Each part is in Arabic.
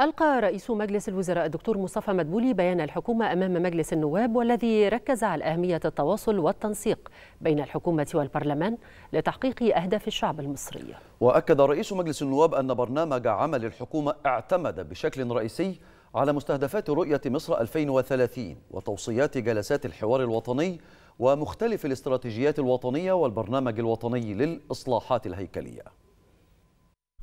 ألقى رئيس مجلس الوزراء الدكتور مصطفى مدبولي بيان الحكومة أمام مجلس النواب والذي ركز على أهمية التواصل والتنسيق بين الحكومة والبرلمان لتحقيق أهداف الشعب المصري وأكد رئيس مجلس النواب أن برنامج عمل الحكومة اعتمد بشكل رئيسي على مستهدفات رؤية مصر 2030 وتوصيات جلسات الحوار الوطني ومختلف الاستراتيجيات الوطنية والبرنامج الوطني للإصلاحات الهيكلية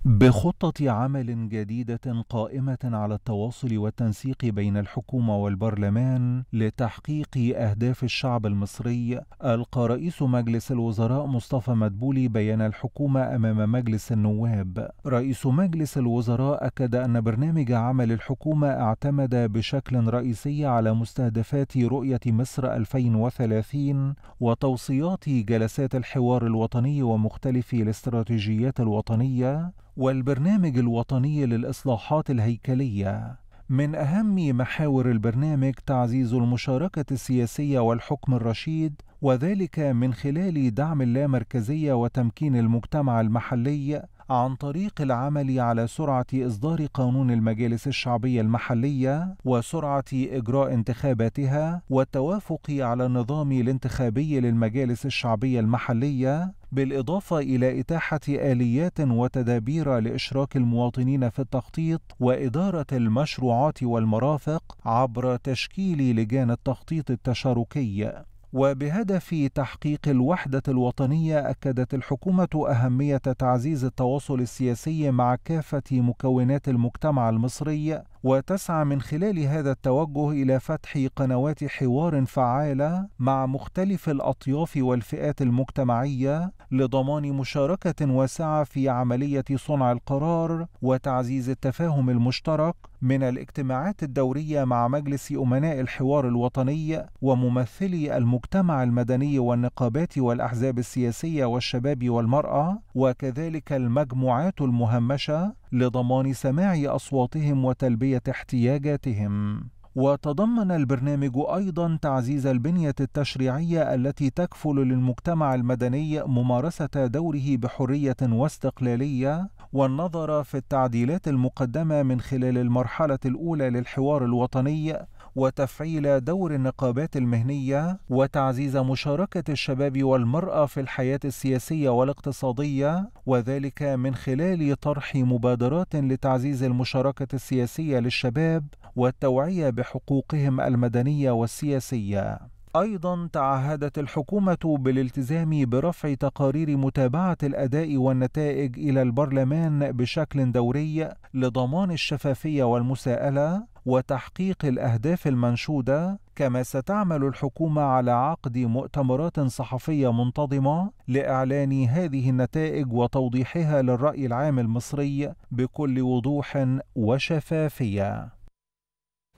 بخطة عمل جديدة قائمة على التواصل والتنسيق بين الحكومة والبرلمان لتحقيق أهداف الشعب المصري ألقى رئيس مجلس الوزراء مصطفى مدبولي بيان الحكومة أمام مجلس النواب. رئيس مجلس الوزراء أكد أن برنامج عمل الحكومة اعتمد بشكل رئيسي على مستهدفات رؤية مصر 2030 وتوصيات جلسات الحوار الوطني ومختلف الاستراتيجيات الوطنية والبرنامج الوطني للإصلاحات الهيكلية من أهم محاور البرنامج تعزيز المشاركة السياسية والحكم الرشيد وذلك من خلال دعم اللامركزية وتمكين المجتمع المحلي عن طريق العمل على سرعة إصدار قانون المجالس الشعبية المحلية وسرعة إجراء انتخاباتها والتوافق على النظام الانتخابي للمجالس الشعبية المحلية بالإضافة إلى إتاحة آليات وتدابير لإشراك المواطنين في التخطيط وإدارة المشروعات والمرافق عبر تشكيل لجان التخطيط التشاركي وبهدف تحقيق الوحدة الوطنية أكدت الحكومة أهمية تعزيز التواصل السياسي مع كافة مكونات المجتمع المصري وتسعى من خلال هذا التوجه الى فتح قنوات حوار فعاله مع مختلف الاطياف والفئات المجتمعيه لضمان مشاركه واسعه في عمليه صنع القرار وتعزيز التفاهم المشترك من الاجتماعات الدوريه مع مجلس امناء الحوار الوطني وممثلي المجتمع المدني والنقابات والاحزاب السياسيه والشباب والمراه وكذلك المجموعات المهمشه لضمان سماع اصواتهم وتلبيه احتياجاتهم وتضمن البرنامج ايضا تعزيز البنيه التشريعيه التي تكفل للمجتمع المدني ممارسه دوره بحريه واستقلاليه والنظر في التعديلات المقدمه من خلال المرحله الاولى للحوار الوطني وتفعيل دور النقابات المهنية وتعزيز مشاركة الشباب والمرأة في الحياة السياسية والاقتصادية وذلك من خلال طرح مبادرات لتعزيز المشاركة السياسية للشباب والتوعية بحقوقهم المدنية والسياسية. أيضا تعهدت الحكومة بالالتزام برفع تقارير متابعة الأداء والنتائج إلى البرلمان بشكل دوري لضمان الشفافية والمساءلة وتحقيق الأهداف المنشودة كما ستعمل الحكومة على عقد مؤتمرات صحفية منتظمة لإعلان هذه النتائج وتوضيحها للرأي العام المصري بكل وضوح وشفافية